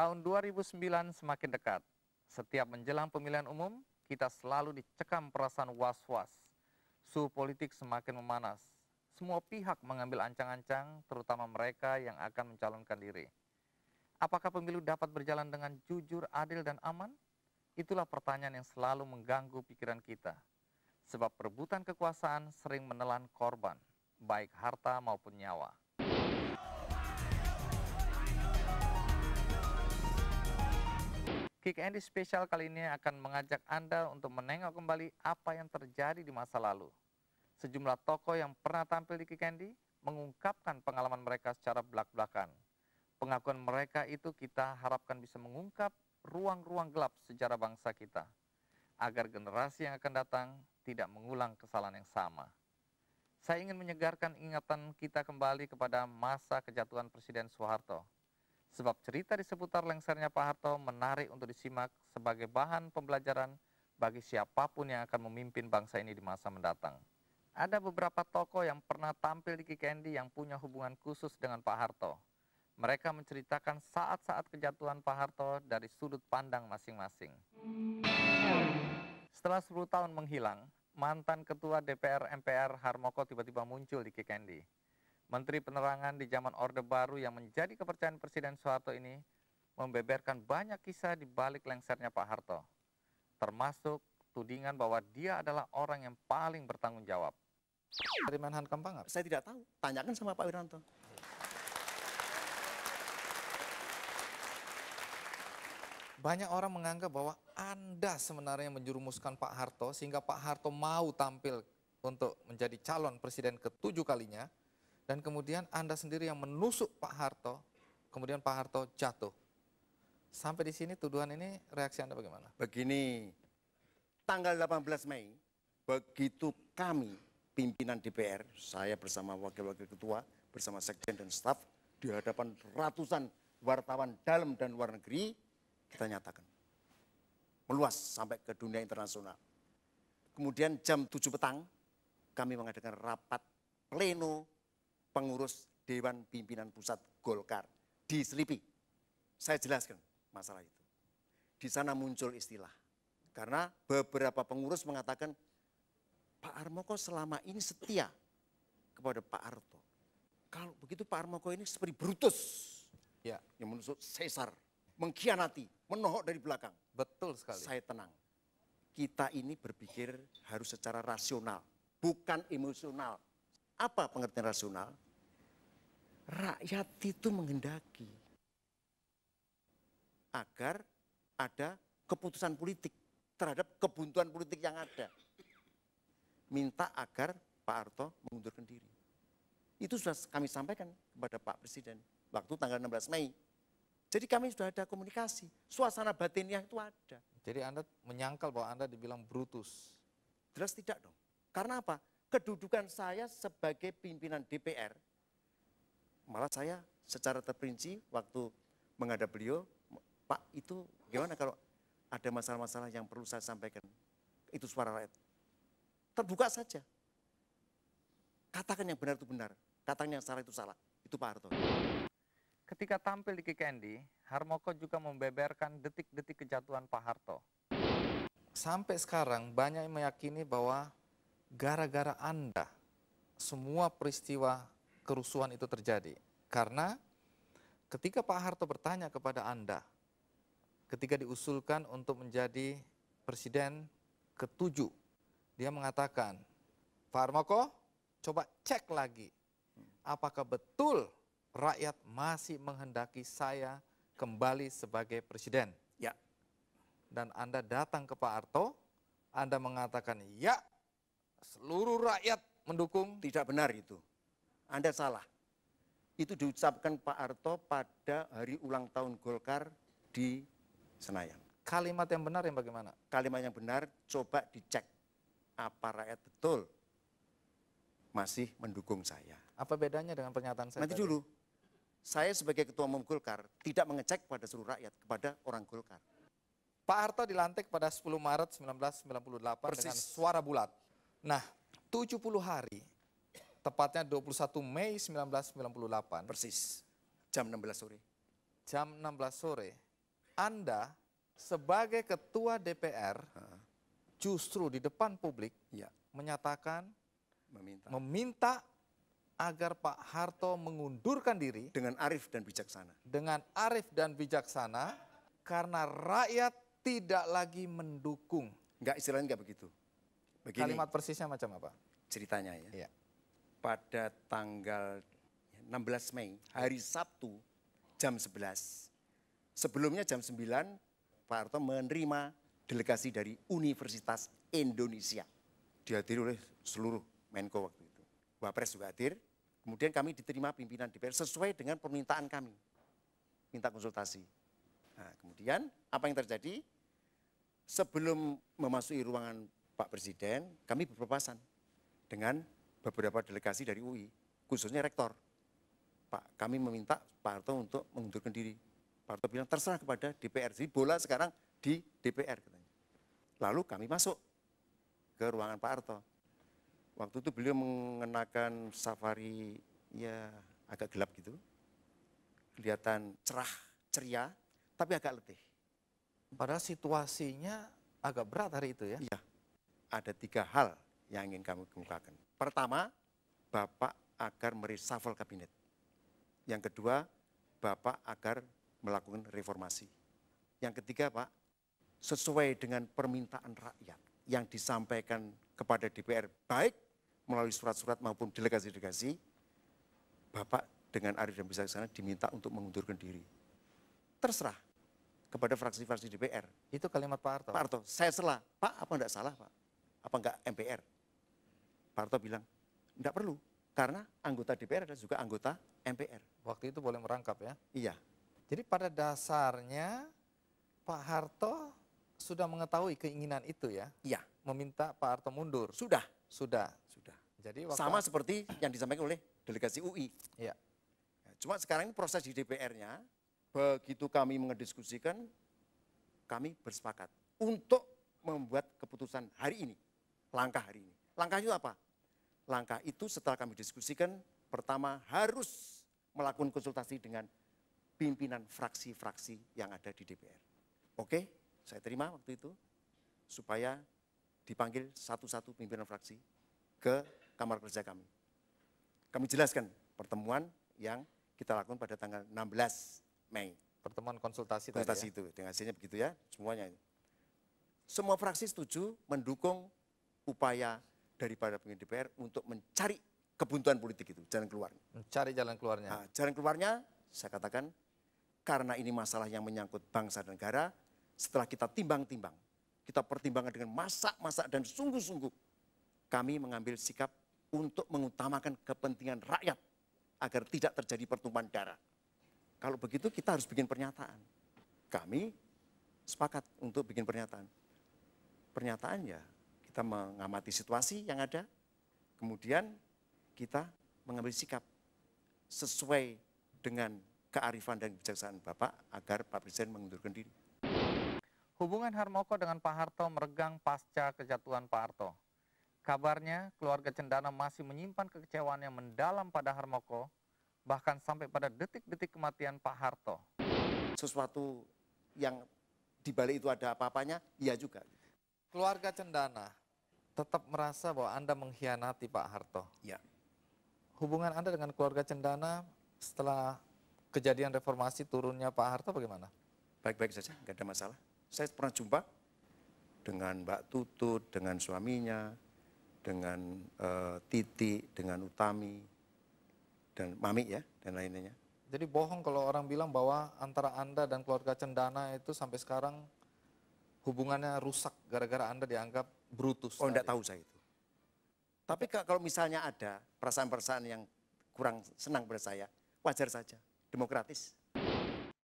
Tahun 2009 semakin dekat. Setiap menjelang pemilihan umum, kita selalu dicekam perasaan was-was. Suhu politik semakin memanas. Semua pihak mengambil ancang-ancang, terutama mereka yang akan mencalonkan diri. Apakah pemilu dapat berjalan dengan jujur, adil, dan aman? Itulah pertanyaan yang selalu mengganggu pikiran kita. Sebab perebutan kekuasaan sering menelan korban, baik harta maupun nyawa. Kick Andy spesial kali ini akan mengajak Anda untuk menengok kembali apa yang terjadi di masa lalu. Sejumlah tokoh yang pernah tampil di Andy mengungkapkan pengalaman mereka secara belak-belakan. Pengakuan mereka itu kita harapkan bisa mengungkap ruang-ruang gelap sejarah bangsa kita, agar generasi yang akan datang tidak mengulang kesalahan yang sama. Saya ingin menyegarkan ingatan kita kembali kepada masa kejatuhan Presiden Soeharto Sebab cerita di seputar lengsernya Pak Harto menarik untuk disimak sebagai bahan pembelajaran bagi siapapun yang akan memimpin bangsa ini di masa mendatang. Ada beberapa tokoh yang pernah tampil di Kikendi yang punya hubungan khusus dengan Pak Harto. Mereka menceritakan saat-saat kejatuhan Pak Harto dari sudut pandang masing-masing. Setelah 10 tahun menghilang, mantan ketua DPR MPR Harmoko tiba-tiba muncul di Kikendi. Menteri Penerangan di zaman Orde Baru yang menjadi kepercayaan Presiden Soeharto ini membeberkan banyak kisah di balik lengsernya Pak Harto, termasuk tudingan bahwa dia adalah orang yang paling bertanggung jawab. Dari Menhan Kampangar? Saya tidak tahu, tanyakan sama Pak Wiranto. Banyak orang menganggap bahwa Anda sebenarnya menjurumuskan Pak Harto sehingga Pak Harto mau tampil untuk menjadi calon presiden ketujuh kalinya dan kemudian Anda sendiri yang menusuk Pak Harto, kemudian Pak Harto jatuh. Sampai di sini tuduhan ini reaksi Anda bagaimana? Begini, tanggal 18 Mei, begitu kami pimpinan DPR, saya bersama wakil-wakil ketua, bersama sekjen dan staf, di hadapan ratusan wartawan dalam dan luar negeri, kita nyatakan. Meluas sampai ke dunia internasional. Kemudian jam 7 petang, kami mengadakan rapat pleno pengurus Dewan Pimpinan Pusat Golkar di Selipi. Saya jelaskan masalah itu. Di sana muncul istilah. Karena beberapa pengurus mengatakan Pak Armoko selama ini setia kepada Pak Arto. Kalau begitu Pak Armoko ini seperti Brutus. Ya. Yang menusuk Caesar. Mengkhianati, menohok dari belakang. Betul sekali. Saya tenang. Kita ini berpikir harus secara rasional, bukan emosional apa pengertian rasional? Rakyat itu menghendaki agar ada keputusan politik terhadap kebuntuan politik yang ada. Minta agar Pak arto mengundurkan diri. Itu sudah kami sampaikan kepada Pak Presiden waktu tanggal 16 Mei. Jadi kami sudah ada komunikasi, suasana batin yang itu ada. Jadi Anda menyangkal bahwa Anda dibilang Brutus? Jelas tidak dong. Karena apa? kedudukan saya sebagai pimpinan DPR, malah saya secara terperinci waktu menghadap beliau, Pak itu gimana kalau ada masalah-masalah yang perlu saya sampaikan, itu suara rakyat. Terbuka saja. Katakan yang benar itu benar, katakan yang salah itu salah. Itu Pak Harto. Ketika tampil di Kikendi, Harmoko juga membeberkan detik-detik kejatuhan Pak Harto. Sampai sekarang banyak yang meyakini bahwa gara-gara Anda semua peristiwa kerusuhan itu terjadi. Karena ketika Pak Harto bertanya kepada Anda, ketika diusulkan untuk menjadi presiden ketujuh, dia mengatakan, Pak coba cek lagi apakah betul rakyat masih menghendaki saya kembali sebagai presiden. Ya. Dan Anda datang ke Pak Harto Anda mengatakan, ya seluruh rakyat mendukung. Tidak benar itu. Anda salah. Itu diucapkan Pak Arto pada hari ulang tahun Golkar di Senayan. Kalimat yang benar yang bagaimana? Kalimat yang benar coba dicek apa rakyat betul masih mendukung saya. Apa bedanya dengan pernyataan saya? Nanti tadi? dulu. Saya sebagai ketua umum Golkar tidak mengecek pada seluruh rakyat, kepada orang Golkar. Pak Arto dilantik pada 10 Maret 1998 Persis. dengan suara bulat. Nah, 70 hari, tepatnya 21 Mei 1998. Persis, jam 16 sore. Jam 16 sore, Anda sebagai ketua DPR justru di depan publik ya. menyatakan meminta. meminta agar Pak Harto mengundurkan diri dengan arif dan bijaksana. Dengan arif dan bijaksana karena rakyat tidak lagi mendukung. Enggak istilahnya enggak begitu Begini, Kalimat persisnya macam apa? Ceritanya ya. Iya. Pada tanggal 16 Mei, hari Sabtu jam 11. Sebelumnya jam 9, Pak Harto menerima delegasi dari Universitas Indonesia. Dihadiri oleh seluruh Menko waktu itu. Wapres juga hadir. Kemudian kami diterima pimpinan DPR sesuai dengan permintaan kami. Minta konsultasi. Nah, kemudian apa yang terjadi? Sebelum memasuki ruangan Pak Presiden, kami berpapasan dengan beberapa delegasi dari UI, khususnya rektor. Pak, kami meminta Pak Harto untuk mengundurkan diri. Pak Harto bilang terserah kepada DPR. Jadi bola sekarang di DPR katanya. Lalu kami masuk ke ruangan Pak Harto. Waktu itu beliau mengenakan safari ya agak gelap gitu. Kelihatan cerah, ceria, tapi agak letih. Padahal situasinya agak berat hari itu ya? Iya, ada tiga hal yang ingin kami kemukakan. Pertama, Bapak agar meresafel kabinet. Yang kedua, Bapak agar melakukan reformasi. Yang ketiga, Pak, sesuai dengan permintaan rakyat yang disampaikan kepada DPR, baik melalui surat-surat maupun delegasi-delegasi, Bapak dengan Arif dan bisa Bijaksana diminta untuk mengundurkan diri. Terserah kepada fraksi-fraksi DPR. Itu kalimat Pak Arto. Pak Arto, saya salah. Pak, apa enggak salah, Pak? apa enggak MPR? Parto bilang, enggak perlu. Karena anggota DPR adalah juga anggota MPR. Waktu itu boleh merangkap ya? Iya. Jadi pada dasarnya Pak Harto sudah mengetahui keinginan itu ya? Iya. Meminta Pak Harto mundur? Sudah. Sudah? Sudah. Jadi waktu Sama seperti yang disampaikan oleh delegasi UI. Iya. Cuma sekarang ini proses di DPR-nya, begitu kami mendiskusikan, kami bersepakat untuk membuat keputusan hari ini langkah hari ini. Langkah itu apa? Langkah itu setelah kami diskusikan, pertama harus melakukan konsultasi dengan pimpinan fraksi-fraksi yang ada di DPR. Oke, saya terima waktu itu supaya dipanggil satu-satu pimpinan fraksi ke kamar kerja kami. Kami jelaskan pertemuan yang kita lakukan pada tanggal 16 Mei. Pertemuan konsultasi, konsultasi tadi ya? itu, dengan hasilnya begitu ya, semuanya. Semua fraksi setuju mendukung upaya daripada pimpinan DPR untuk mencari kebuntuan politik itu, jalan keluar. Cari jalan keluarnya. Nah, jalan keluarnya saya katakan karena ini masalah yang menyangkut bangsa dan negara, setelah kita timbang-timbang, kita pertimbangkan dengan masak-masak dan sungguh-sungguh, kami mengambil sikap untuk mengutamakan kepentingan rakyat agar tidak terjadi pertumpahan darah. Kalau begitu kita harus bikin pernyataan. Kami sepakat untuk bikin pernyataan. Pernyataan ya kita mengamati situasi yang ada, kemudian kita mengambil sikap sesuai dengan kearifan dan kebijaksanaan Bapak agar Pak Presiden mengundurkan diri. Hubungan Harmoko dengan Pak Harto meregang pasca kejatuhan Pak Harto. Kabarnya keluarga Cendana masih menyimpan kekecewaan yang mendalam pada Harmoko, bahkan sampai pada detik-detik kematian Pak Harto. Sesuatu yang dibalik itu ada apa-apanya, iya juga. Keluarga Cendana tetap merasa bahwa Anda mengkhianati Pak Harto. Ya. Hubungan Anda dengan keluarga Cendana setelah kejadian reformasi turunnya Pak Harto bagaimana? Baik-baik saja, nggak ada masalah. Saya pernah jumpa dengan Mbak Tutut, dengan suaminya, dengan uh, Titi, dengan Utami, dan Mami ya, dan lain lainnya. Jadi bohong kalau orang bilang bahwa antara Anda dan keluarga Cendana itu sampai sekarang hubungannya rusak gara-gara Anda dianggap brutus. Oh, enggak tahu saya itu. Tapi kalau misalnya ada perasaan-perasaan yang kurang senang pada saya, wajar saja, demokratis.